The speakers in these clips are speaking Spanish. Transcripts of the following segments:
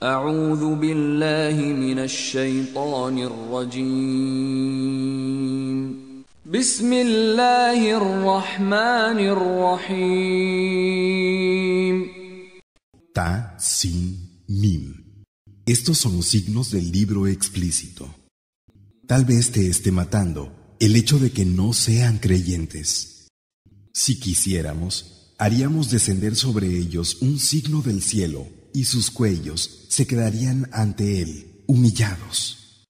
Ta Sin Estos son los signos del libro explícito. Tal vez te esté matando el hecho de que no sean creyentes. Si quisiéramos, haríamos descender sobre ellos un signo del cielo y sus cuellos se quedarían ante él, humillados.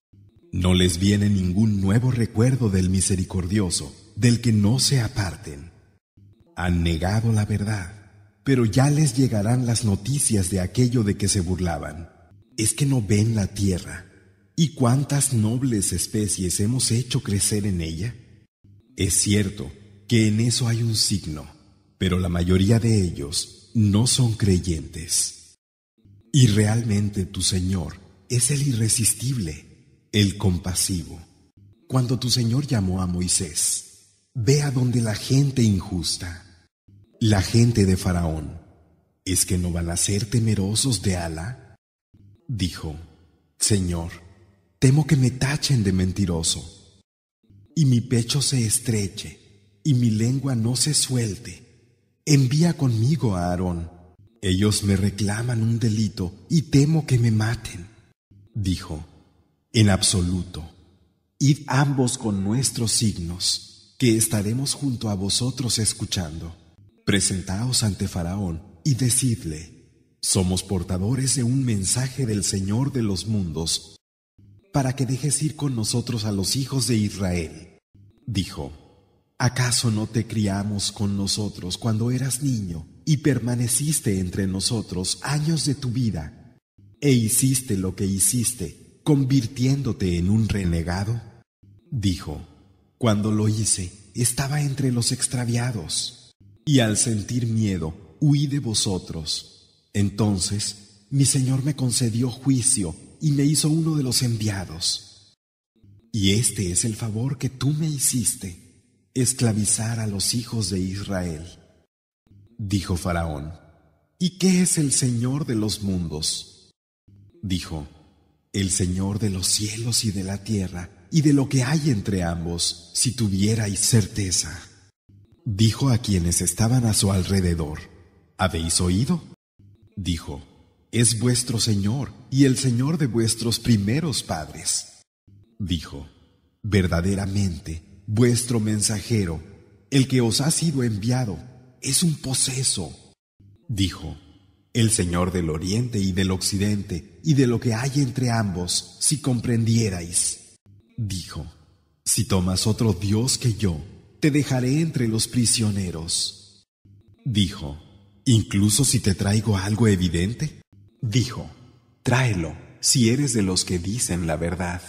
No les viene ningún nuevo recuerdo del misericordioso, del que no se aparten. Han negado la verdad, pero ya les llegarán las noticias de aquello de que se burlaban. Es que no ven la tierra, y cuántas nobles especies hemos hecho crecer en ella. Es cierto que en eso hay un signo, pero la mayoría de ellos no son creyentes. Y realmente tu Señor es el irresistible, el compasivo. Cuando tu Señor llamó a Moisés, ve a donde la gente injusta, la gente de Faraón, ¿es que no van a ser temerosos de ala. Dijo, Señor, temo que me tachen de mentiroso, y mi pecho se estreche, y mi lengua no se suelte. Envía conmigo a Aarón ellos me reclaman un delito y temo que me maten. Dijo, en absoluto, id ambos con nuestros signos, que estaremos junto a vosotros escuchando. Presentaos ante Faraón y decidle, somos portadores de un mensaje del Señor de los mundos, para que dejes ir con nosotros a los hijos de Israel. Dijo, ¿acaso no te criamos con nosotros cuando eras niño? y permaneciste entre nosotros años de tu vida, e hiciste lo que hiciste, convirtiéndote en un renegado? Dijo, cuando lo hice, estaba entre los extraviados, y al sentir miedo, huí de vosotros. Entonces, mi Señor me concedió juicio y me hizo uno de los enviados. Y este es el favor que tú me hiciste, esclavizar a los hijos de Israel. Dijo Faraón, ¿y qué es el Señor de los mundos? Dijo, el Señor de los cielos y de la tierra, y de lo que hay entre ambos, si tuvierais certeza. Dijo a quienes estaban a su alrededor, ¿habéis oído? Dijo, es vuestro Señor y el Señor de vuestros primeros padres. Dijo, verdaderamente, vuestro mensajero, el que os ha sido enviado, es un poseso. Dijo, el Señor del Oriente y del Occidente y de lo que hay entre ambos, si comprendierais. Dijo, si tomas otro Dios que yo, te dejaré entre los prisioneros. Dijo, incluso si te traigo algo evidente. Dijo, tráelo, si eres de los que dicen la verdad.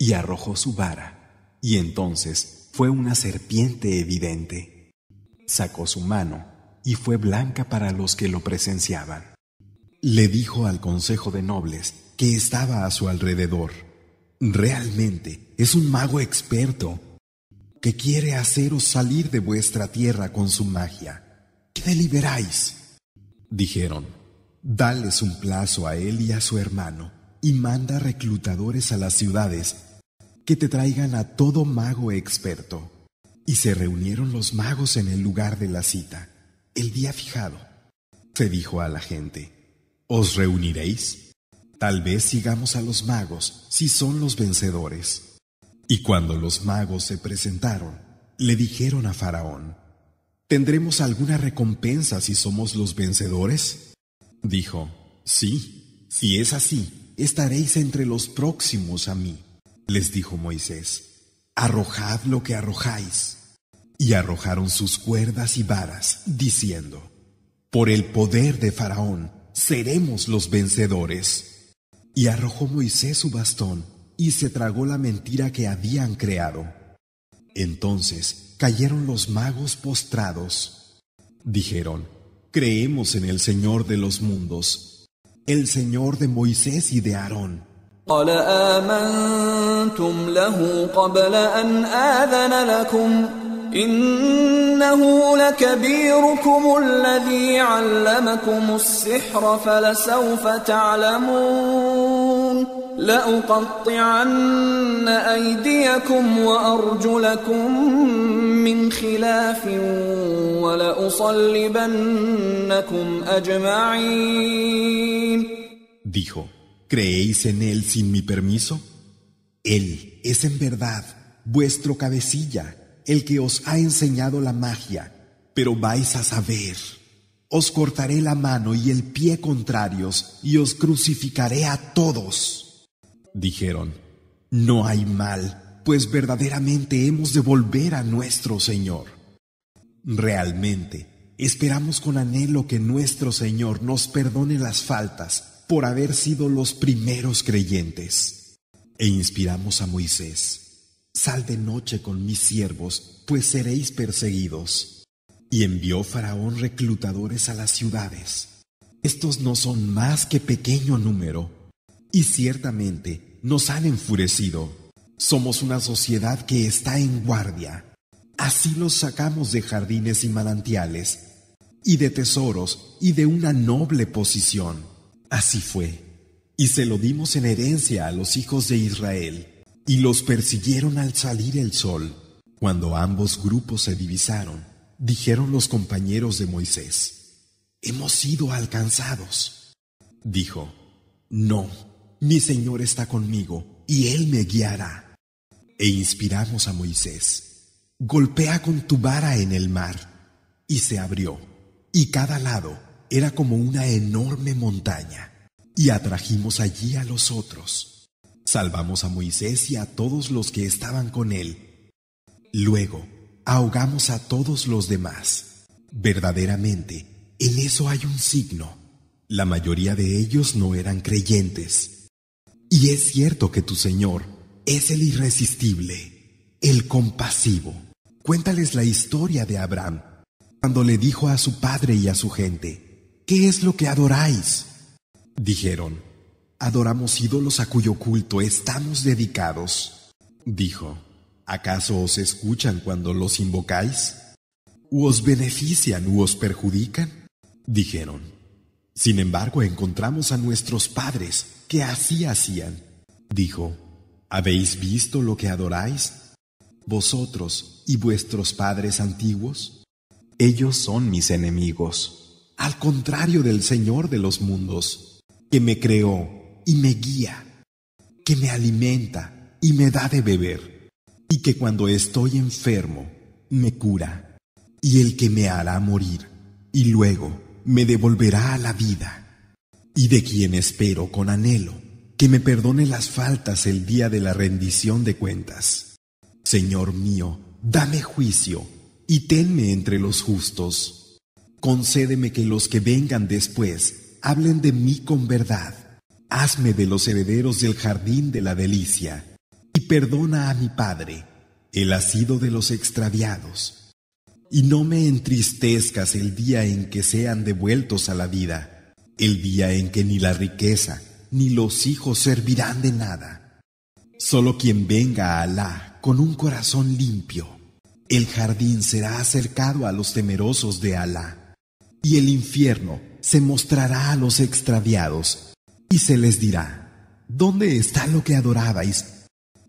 Y arrojó su vara, y entonces fue una serpiente evidente sacó su mano y fue blanca para los que lo presenciaban. Le dijo al consejo de nobles que estaba a su alrededor, realmente es un mago experto que quiere haceros salir de vuestra tierra con su magia. ¿Qué deliberáis? Dijeron, dales un plazo a él y a su hermano, y manda reclutadores a las ciudades que te traigan a todo mago experto. Y se reunieron los magos en el lugar de la cita, el día fijado. Se dijo a la gente, ¿os reuniréis? Tal vez sigamos a los magos si son los vencedores. Y cuando los magos se presentaron, le dijeron a Faraón, ¿tendremos alguna recompensa si somos los vencedores? Dijo, sí, si es así, estaréis entre los próximos a mí, les dijo Moisés arrojad lo que arrojáis. Y arrojaron sus cuerdas y varas, diciendo, Por el poder de Faraón, seremos los vencedores. Y arrojó Moisés su bastón, y se tragó la mentira que habían creado. Entonces cayeron los magos postrados. Dijeron, Creemos en el Señor de los mundos, el Señor de Moisés y de Aarón. قال آمنتم له قبل أن آذن لكم إنه لكبيركم الذي علمكم السحر فلسوف تعلمون لأقطعن أيديكم وأرجلكم من خلاف ولأصلبنكم أجمعين Dijo ¿Creéis en Él sin mi permiso? Él es en verdad vuestro cabecilla, el que os ha enseñado la magia, pero vais a saber. Os cortaré la mano y el pie contrarios y os crucificaré a todos. Dijeron, no hay mal, pues verdaderamente hemos de volver a nuestro Señor. Realmente, esperamos con anhelo que nuestro Señor nos perdone las faltas por haber sido los primeros creyentes. E inspiramos a Moisés, Sal de noche con mis siervos, pues seréis perseguidos. Y envió Faraón reclutadores a las ciudades. Estos no son más que pequeño número, y ciertamente nos han enfurecido. Somos una sociedad que está en guardia. Así los sacamos de jardines y manantiales, y de tesoros, y de una noble posición Así fue, y se lo dimos en herencia a los hijos de Israel, y los persiguieron al salir el sol. Cuando ambos grupos se divisaron, dijeron los compañeros de Moisés, Hemos sido alcanzados. Dijo, No, mi Señor está conmigo, y Él me guiará. E inspiramos a Moisés, Golpea con tu vara en el mar, y se abrió, y cada lado era como una enorme montaña, y atrajimos allí a los otros. Salvamos a Moisés y a todos los que estaban con él. Luego, ahogamos a todos los demás. Verdaderamente, en eso hay un signo. La mayoría de ellos no eran creyentes. Y es cierto que tu Señor es el irresistible, el compasivo. Cuéntales la historia de Abraham, cuando le dijo a su padre y a su gente, ¿qué es lo que adoráis? Dijeron, adoramos ídolos a cuyo culto estamos dedicados. Dijo, ¿acaso os escuchan cuando los invocáis? ¿U os benefician u os perjudican? Dijeron, sin embargo encontramos a nuestros padres que así hacían. Dijo, ¿habéis visto lo que adoráis? Vosotros y vuestros padres antiguos, ellos son mis enemigos al contrario del Señor de los mundos, que me creó y me guía, que me alimenta y me da de beber, y que cuando estoy enfermo, me cura, y el que me hará morir, y luego me devolverá a la vida, y de quien espero con anhelo, que me perdone las faltas el día de la rendición de cuentas. Señor mío, dame juicio, y tenme entre los justos. Concédeme que los que vengan después hablen de mí con verdad. Hazme de los herederos del jardín de la delicia. Y perdona a mi Padre, el asido de los extraviados. Y no me entristezcas el día en que sean devueltos a la vida, el día en que ni la riqueza ni los hijos servirán de nada. Solo quien venga a Alá con un corazón limpio, el jardín será acercado a los temerosos de Alá. Y el infierno se mostrará a los extraviados y se les dirá, ¿dónde está lo que adorabais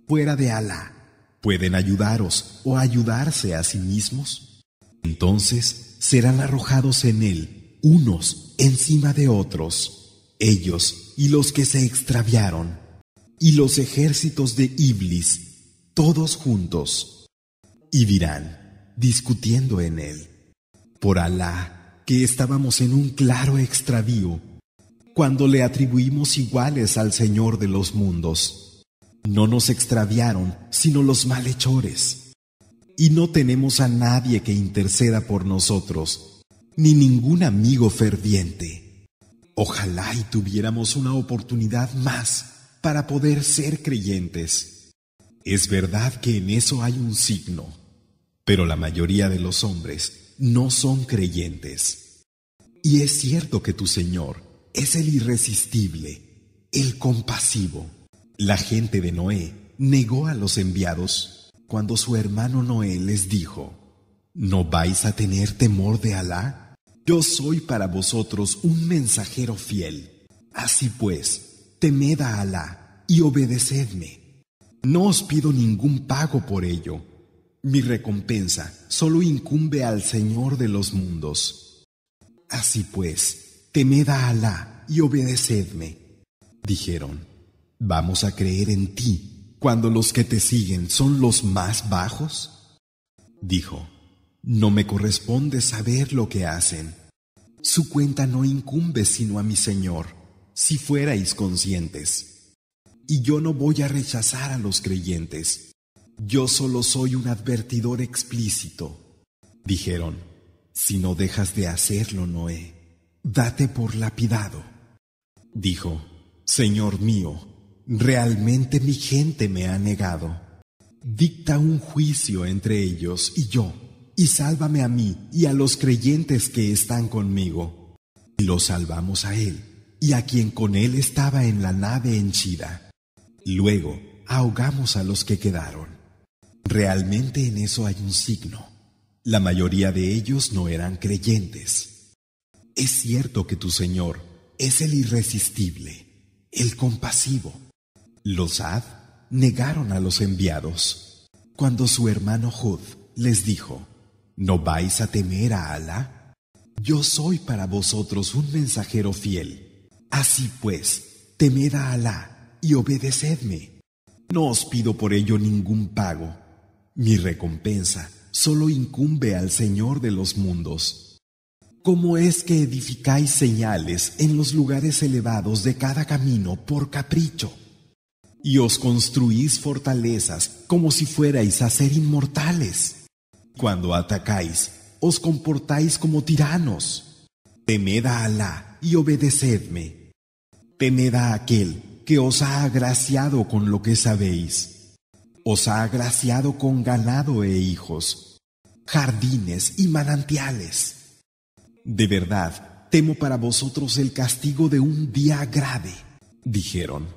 fuera de Alá? ¿Pueden ayudaros o ayudarse a sí mismos? Entonces serán arrojados en él, unos encima de otros, ellos y los que se extraviaron, y los ejércitos de Iblis, todos juntos, y dirán, discutiendo en él, por Alá, que estábamos en un claro extravío cuando le atribuimos iguales al Señor de los mundos. No nos extraviaron sino los malhechores. Y no tenemos a nadie que interceda por nosotros, ni ningún amigo ferviente. Ojalá y tuviéramos una oportunidad más para poder ser creyentes. Es verdad que en eso hay un signo, pero la mayoría de los hombres no son creyentes. Y es cierto que tu Señor es el irresistible, el compasivo. La gente de Noé negó a los enviados cuando su hermano Noé les dijo, ¿no vais a tener temor de Alá? Yo soy para vosotros un mensajero fiel. Así pues, temed a Alá y obedecedme. No os pido ningún pago por ello mi recompensa solo incumbe al Señor de los mundos. Así pues, temed a Alá y obedecedme. Dijeron, ¿vamos a creer en ti cuando los que te siguen son los más bajos? Dijo, no me corresponde saber lo que hacen. Su cuenta no incumbe sino a mi Señor, si fuerais conscientes. Y yo no voy a rechazar a los creyentes. Yo solo soy un advertidor explícito. Dijeron, si no dejas de hacerlo, Noé, date por lapidado. Dijo, Señor mío, realmente mi gente me ha negado. Dicta un juicio entre ellos y yo, y sálvame a mí y a los creyentes que están conmigo. Y lo salvamos a él y a quien con él estaba en la nave henchida. Luego ahogamos a los que quedaron. Realmente en eso hay un signo. La mayoría de ellos no eran creyentes. Es cierto que tu Señor es el irresistible, el compasivo. Los Ad negaron a los enviados. Cuando su hermano Jud les dijo, ¿no vais a temer a Alá? Yo soy para vosotros un mensajero fiel. Así pues, temed a Alá y obedecedme. No os pido por ello ningún pago mi recompensa solo incumbe al Señor de los mundos. ¿Cómo es que edificáis señales en los lugares elevados de cada camino por capricho? Y os construís fortalezas como si fuerais a ser inmortales. Cuando atacáis, os comportáis como tiranos. Temed a Alá y obedecedme. Temed a aquel que os ha agraciado con lo que sabéis. Os ha agraciado con ganado e hijos, jardines y manantiales. De verdad, temo para vosotros el castigo de un día grave. Dijeron,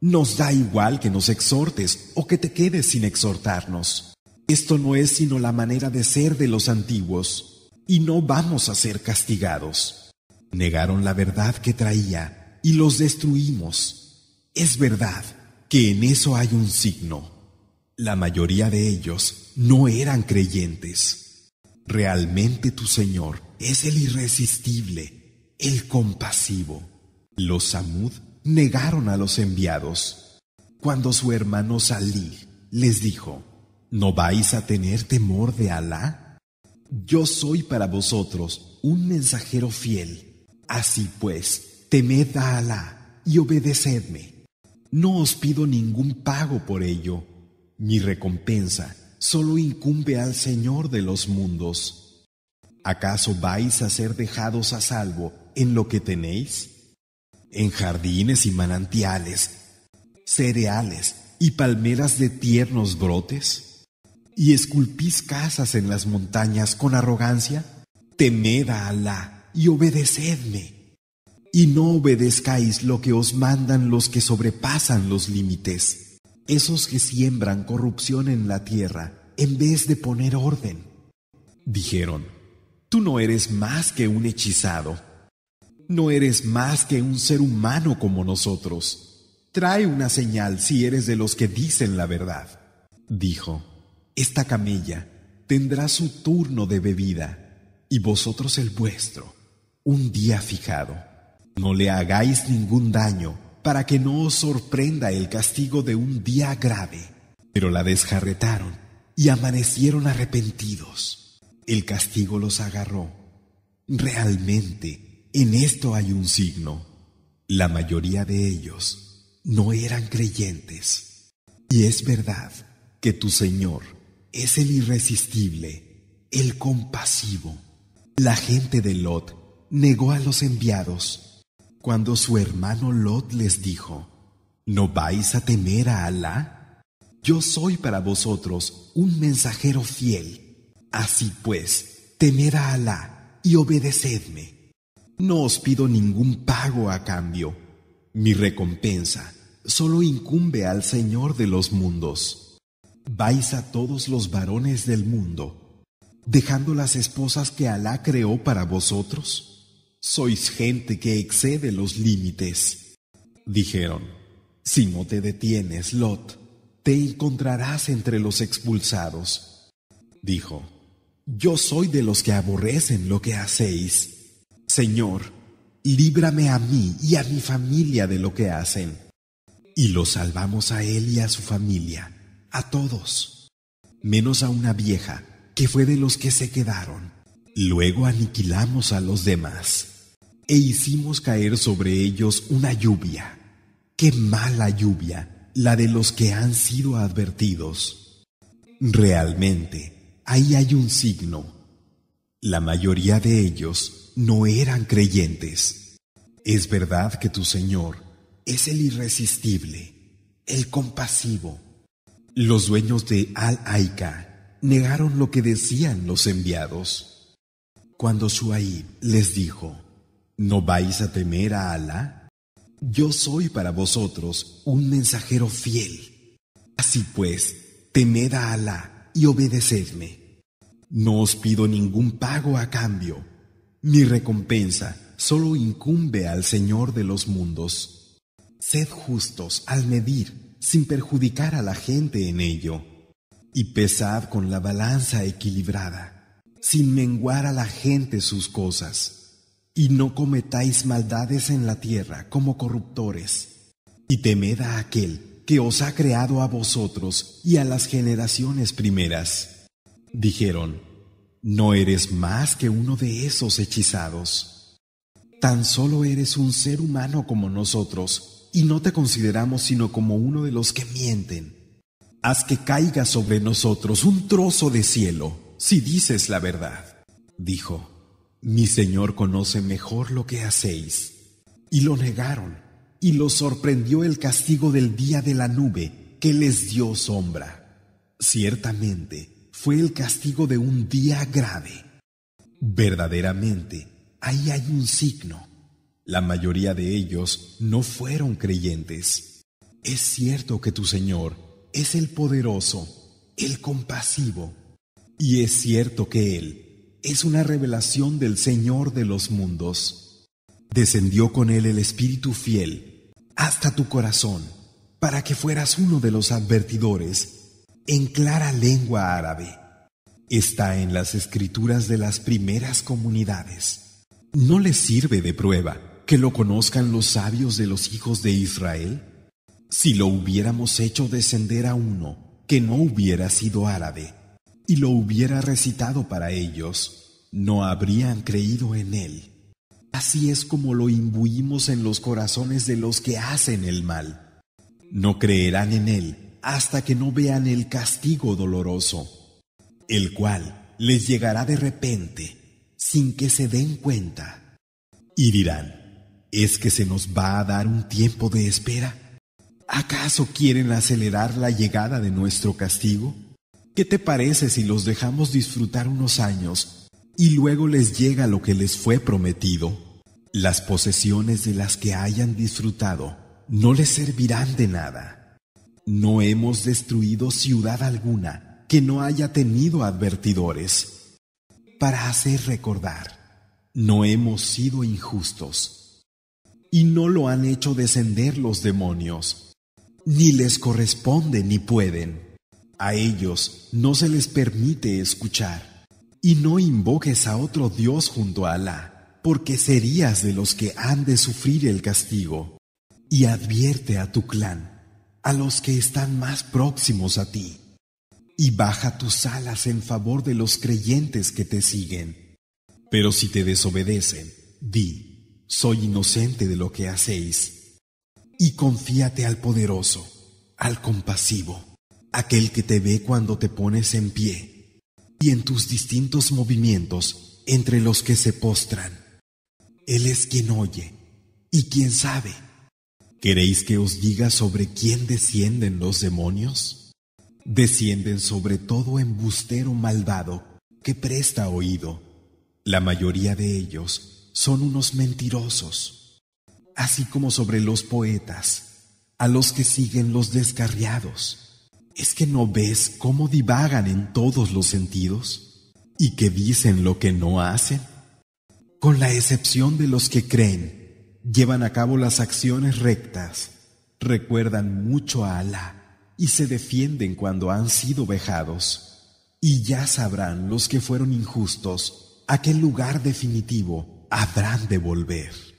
nos da igual que nos exhortes o que te quedes sin exhortarnos. Esto no es sino la manera de ser de los antiguos, y no vamos a ser castigados. Negaron la verdad que traía, y los destruimos. Es verdad que en eso hay un signo. La mayoría de ellos no eran creyentes. Realmente tu Señor es el irresistible, el compasivo. Los Samud negaron a los enviados. Cuando su hermano Salih les dijo, ¿no vais a tener temor de Alá? Yo soy para vosotros un mensajero fiel. Así pues, temed a Alá y obedecedme. No os pido ningún pago por ello mi recompensa solo incumbe al Señor de los mundos. ¿Acaso vais a ser dejados a salvo en lo que tenéis? En jardines y manantiales, cereales y palmeras de tiernos brotes? ¿Y esculpís casas en las montañas con arrogancia? Temed a Alá y obedecedme. Y no obedezcáis lo que os mandan los que sobrepasan los límites esos que siembran corrupción en la tierra en vez de poner orden. Dijeron, tú no eres más que un hechizado, no eres más que un ser humano como nosotros. Trae una señal si eres de los que dicen la verdad. Dijo, esta camella tendrá su turno de bebida y vosotros el vuestro, un día fijado. No le hagáis ningún daño para que no os sorprenda el castigo de un día grave. Pero la desjarretaron y amanecieron arrepentidos. El castigo los agarró. Realmente, en esto hay un signo. La mayoría de ellos no eran creyentes. Y es verdad que tu Señor es el irresistible, el compasivo. La gente de Lot negó a los enviados cuando su hermano Lot les dijo, ¿no vais a temer a Alá? Yo soy para vosotros un mensajero fiel. Así pues, temer a Alá y obedecedme. No os pido ningún pago a cambio. Mi recompensa solo incumbe al Señor de los mundos. Vais a todos los varones del mundo, dejando las esposas que Alá creó para vosotros. Sois gente que excede los límites. Dijeron, si no te detienes, Lot, te encontrarás entre los expulsados. Dijo, yo soy de los que aborrecen lo que hacéis. Señor, líbrame a mí y a mi familia de lo que hacen. Y lo salvamos a él y a su familia, a todos, menos a una vieja que fue de los que se quedaron. Luego aniquilamos a los demás e hicimos caer sobre ellos una lluvia. ¡Qué mala lluvia! La de los que han sido advertidos. Realmente, ahí hay un signo. La mayoría de ellos no eran creyentes. Es verdad que tu Señor es el irresistible, el compasivo. Los dueños de Al-Aika negaron lo que decían los enviados. Cuando Shuaib les dijo, ¿No vais a temer a Alá? Yo soy para vosotros un mensajero fiel. Así pues, temed a Alá y obedecedme. No os pido ningún pago a cambio. Mi recompensa solo incumbe al Señor de los mundos. Sed justos al medir, sin perjudicar a la gente en ello. Y pesad con la balanza equilibrada, sin menguar a la gente sus cosas. Y no cometáis maldades en la tierra como corruptores. Y temed a aquel que os ha creado a vosotros y a las generaciones primeras. Dijeron, no eres más que uno de esos hechizados. Tan solo eres un ser humano como nosotros, y no te consideramos sino como uno de los que mienten. Haz que caiga sobre nosotros un trozo de cielo, si dices la verdad. Dijo, mi Señor conoce mejor lo que hacéis. Y lo negaron, y los sorprendió el castigo del día de la nube que les dio sombra. Ciertamente fue el castigo de un día grave. Verdaderamente, ahí hay un signo. La mayoría de ellos no fueron creyentes. Es cierto que tu Señor es el poderoso, el compasivo, y es cierto que Él es una revelación del Señor de los mundos. Descendió con él el Espíritu fiel hasta tu corazón, para que fueras uno de los advertidores en clara lengua árabe. Está en las escrituras de las primeras comunidades. ¿No les sirve de prueba que lo conozcan los sabios de los hijos de Israel? Si lo hubiéramos hecho descender a uno que no hubiera sido árabe, y lo hubiera recitado para ellos, no habrían creído en él. Así es como lo imbuimos en los corazones de los que hacen el mal. No creerán en él hasta que no vean el castigo doloroso, el cual les llegará de repente, sin que se den cuenta. Y dirán, ¿es que se nos va a dar un tiempo de espera? ¿Acaso quieren acelerar la llegada de nuestro castigo? ¿Qué te parece si los dejamos disfrutar unos años y luego les llega lo que les fue prometido? Las posesiones de las que hayan disfrutado no les servirán de nada. No hemos destruido ciudad alguna que no haya tenido advertidores para hacer recordar. No hemos sido injustos y no lo han hecho descender los demonios, ni les corresponde ni pueden. A ellos no se les permite escuchar. Y no invoques a otro Dios junto a Alá, porque serías de los que han de sufrir el castigo. Y advierte a tu clan, a los que están más próximos a ti. Y baja tus alas en favor de los creyentes que te siguen. Pero si te desobedecen, di, soy inocente de lo que hacéis. Y confíate al poderoso, al compasivo aquel que te ve cuando te pones en pie, y en tus distintos movimientos entre los que se postran. Él es quien oye y quien sabe. ¿Queréis que os diga sobre quién descienden los demonios? Descienden sobre todo embustero malvado que presta oído. La mayoría de ellos son unos mentirosos, así como sobre los poetas, a los que siguen los descarriados. ¿Es que no ves cómo divagan en todos los sentidos y que dicen lo que no hacen? Con la excepción de los que creen, llevan a cabo las acciones rectas, recuerdan mucho a Alá y se defienden cuando han sido vejados. Y ya sabrán los que fueron injustos a qué lugar definitivo habrán de volver.